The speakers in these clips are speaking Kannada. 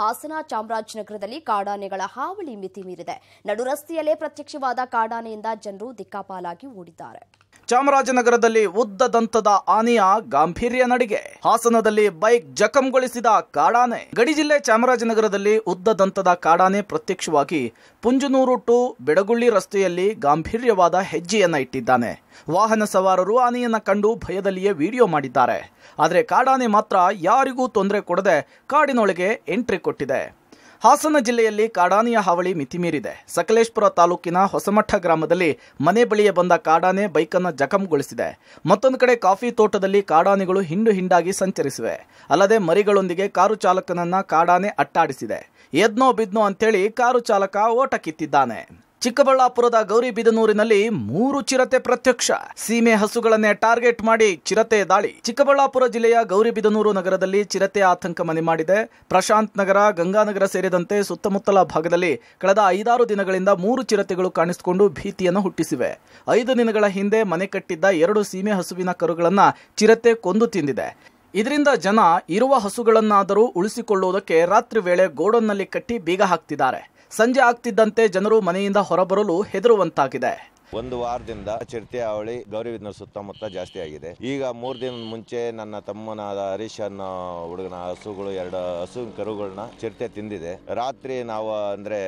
ಹಾಸನ ಚಾಮರಾಜನಗರದಲ್ಲಿ ಕಾಡಾನೆಗಳ ಹಾವಳಿ ಮಿತಿ ಮೀರಿದೆ ನಡುರಸ್ತೆಯಲ್ಲೇ ಪ್ರತ್ಯಕ್ಷವಾದ ಕಾಡಾನೆಯಿಂದ ಜನರು ದಿಕ್ಕಾಪಾಲಾಗಿ ಓಡಿದ್ದಾರೆ ಚಾಮರಾಜನಗರದಲ್ಲಿ ಉದ್ದ ದಂತದ ಆನೆಯ ಗಾಂಭೀರ್ಯ ನಡಿಗೆ ಹಾಸನದಲ್ಲಿ ಬೈಕ್ ಜಖಂಗೊಳಿಸಿದ ಕಾಡಾನೆ ಗಡಿ ಜಿಲ್ಲೆ ಚಾಮರಾಜನಗರದಲ್ಲಿ ಉದ್ದ ದಂತದ ಕಾಡಾನೆ ಪ್ರತ್ಯಕ್ಷವಾಗಿ ಪುಂಜನೂರು ಟು ಬೆಡಗುಳ್ಳಿ ರಸ್ತೆಯಲ್ಲಿ ಗಾಂಭೀರ್ಯವಾದ ಹೆಜ್ಜೆಯನ್ನ ಇಟ್ಟಿದ್ದಾನೆ ವಾಹನ ಸವಾರರು ಆನೆಯನ್ನ ಕಂಡು ಭಯದಲ್ಲಿಯೇ ವಿಡಿಯೋ ಮಾಡಿದ್ದಾರೆ ಆದರೆ ಕಾಡಾನೆ ಮಾತ್ರ ಯಾರಿಗೂ ತೊಂದರೆ ಕೊಡದೆ ಕಾಡಿನೊಳಗೆ ಎಂಟ್ರಿ ಕೊಟ್ಟಿದೆ ಹಾಸನ ಜಿಲ್ಲೆಯಲ್ಲಿ ಕಾಡಾನೆಯ ಹಾವಳಿ ಮಿತಿಮೀರಿದೆ ಸಕಲೇಶ್ಪುರ ತಾಲೂಕಿನ ಹೊಸಮಠ ಗ್ರಾಮದಲ್ಲಿ ಮನೆ ಬಳಿಯೇ ಬಂದ ಕಾಡಾನೆ ಬೈಕನ್ನು ಜಖಂಗೊಳಿಸಿದೆ ಮತ್ತೊಂದು ಕಡೆ ಕಾಫಿ ತೋಟದಲ್ಲಿ ಕಾಡಾನೆಗಳು ಹಿಂಡು ಹಿಂಡಾಗಿ ಸಂಚರಿಸಿವೆ ಅಲ್ಲದೆ ಮರಿಗಳೊಂದಿಗೆ ಕಾರು ಚಾಲಕನನ್ನ ಕಾಡಾನೆ ಅಟ್ಟಾಡಿಸಿದೆ ಎದ್ನೋ ಬಿದ್ನೋ ಅಂತೇಳಿ ಕಾರು ಚಾಲಕ ಓಟ ಕಿತ್ತಿದ್ದಾನೆ ಚಿಕ್ಕಬಳ್ಳಾಪುರದ ಗೌರಿಬಿದನೂರಿನಲ್ಲಿ ಮೂರು ಚಿರತೆ ಪ್ರತ್ಯಕ್ಷ ಸೀಮೆ ಹಸುಗಳನ್ನೇ ಟಾರ್ಗೆಟ್ ಮಾಡಿ ಚಿರತೆ ದಾಳಿ ಚಿಕ್ಕಬಳ್ಳಾಪುರ ಜಿಲ್ಲೆಯ ಗೌರಿಬಿದನೂರು ನಗರದಲ್ಲಿ ಚಿರತೆ ಆತಂಕ ಮನೆ ಮಾಡಿದೆ ಪ್ರಶಾಂತ್ ನಗರ ಗಂಗಾನಗರ ಸೇರಿದಂತೆ ಸುತ್ತಮುತ್ತಲ ಭಾಗದಲ್ಲಿ ಕಳೆದ ಐದಾರು ದಿನಗಳಿಂದ ಮೂರು ಚಿರತೆಗಳು ಕಾಣಿಸಿಕೊಂಡು ಭೀತಿಯನ್ನು ಹುಟ್ಟಿಸಿವೆ ಐದು ದಿನಗಳ ಹಿಂದೆ ಮನೆ ಕಟ್ಟಿದ್ದ ಎರಡು ಸೀಮೆ ಹಸುವಿನ ಕರುಗಳನ್ನು ಚಿರತೆ ಕೊಂದು ತಿಂದಿದೆ ಇದರಿಂದ ಜನ ಇರುವ ಹಸುಗಳನ್ನಾದರೂ ಉಳಿಸಿಕೊಳ್ಳುವುದಕ್ಕೆ ರಾತ್ರಿ ವೇಳೆ ಗೋಡನ್ನಲ್ಲಿ ಕಟ್ಟಿ ಬೀಗ ಹಾಕ್ತಿದ್ದಾರೆ ಸಂಜೆ ಆಗ್ತಿದ್ದಂತೆ ಜನರು ಮನೆಯಿಂದ ಹೊರಬರಲು ಹೆದರುವಂತಾಗಿದೆ ಒಂದು ವಾರದಿಂದ ಚಿರತೆ ಅವಳಿ ಗೌರಿವಿದ್ನ ಸುತ್ತಮುತ್ತ ಜಾಸ್ತಿ ಆಗಿದೆ ಈಗ ಮೂರು ದಿನ ಮುಂಚೆ ನನ್ನ ತಮ್ಮನಾದ ಹರೀಶ್ ಅನ್ನೋ ಹುಡುಗನ ಹಸುಗಳು ಎರಡು ಹಸು ಕರುಗಳನ್ನ ಚಿರತೆ ತಿಂದಿದೆ ರಾತ್ರಿ ನಾವು ಅಂದ್ರೆ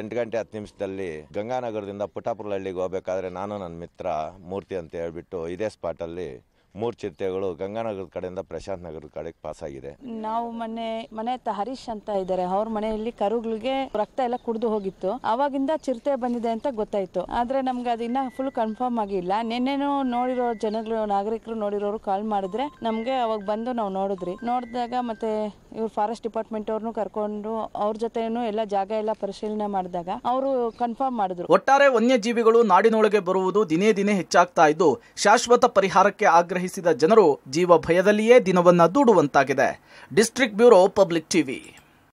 ಎಂಟು ಗಂಟೆ ಹತ್ತು ನಿಮಿಷದಲ್ಲಿ ಗಂಗಾನಗರದಿಂದ ಪುಟಾಪುರಹಳ್ಳಿಗೆ ಹೋಗ್ಬೇಕಾದ್ರೆ ನಾನು ನನ್ನ ಮಿತ್ರ ಮೂರ್ತಿ ಅಂತ ಹೇಳ್ಬಿಟ್ಟು ಇದೇ ಸ್ಪಾಟ್ ಅಲ್ಲಿ ಮೂರು ಚಿರತೆಗಳು ಗಂಗಾನಗರದ ಕಡೆಯಿಂದ ಪ್ರಶಾಂತ್ ನಗರದ ಕಡೆಗೆ ಪಾಸ್ ಆಗಿದೆ ನಾವು ಮನೆ ಮನೆ ಹತ್ತ ಹರೀಶ್ ಅಂತ ಇದ್ದಾರೆ ಅವ್ರ ಮನೆಯಲ್ಲಿ ಕರುಗಳಿಗೆ ರಕ್ತ ಎಲ್ಲ ಕುಡಿದು ಹೋಗಿತ್ತು ಅವಾಗಿಂದ ಚಿರತೆ ಬಂದಿದೆ ಅಂತ ಗೊತ್ತಾಯ್ತು ಆದ್ರೆ ನಮ್ಗೆ ಅದನ್ನ ಫುಲ್ ಕನ್ಫರ್ಮ್ ಆಗಿಲ್ಲ ನಿನ್ನೆನೂ ನೋಡಿರೋ ಜನಗಳು ನಾಗರಿಕರು ನೋಡಿರೋರು ಕಾಲ್ ಮಾಡಿದ್ರೆ ನಮ್ಗೆ ಅವಾಗ ಬಂದು ನಾವು ನೋಡಿದ್ರಿ ನೋಡಿದಾಗ ಮತ್ತೆ ಇವ್ರು ಫಾರೆಸ್ಟ್ ಡಿಪಾರ್ಟ್ಮೆಂಟ್ ಅವ್ರನ್ನು ಕರ್ಕೊಂಡು ಅವ್ರ ಜೊತೆನೂ ಎಲ್ಲ ಜಾಗ ಎಲ್ಲ ಪರಿಶೀಲನೆ ಮಾಡಿದಾಗ ಅವರು ಕನ್ಫರ್ಮ್ ಮಾಡಿದ್ರು ಒಟ್ಟಾರೆ ವನ್ಯಜೀವಿಗಳು ನಾಡಿನೊಳಗೆ ಬರುವುದು ದಿನೇ ದಿನೇ ಹೆಚ್ಚಾಗ್ತಾ ಇದ್ದು ಶಾಶ್ವತ ಪರಿಹಾರಕ್ಕೆ ಆಗ್ರಹ ಆಗ್ರಹಿಸಿದ ಜನರು ಜೀವ ಭಯದಲ್ಲಿಯೇ ದಿನವನ್ನ ದೂಡುವಂತಾಗಿದೆ ಡಿಸ್ಟ್ರಿಕ್ಟ್ ಬ್ಯೂರೋ ಪಬ್ಲಿಕ್ ಟಿವಿ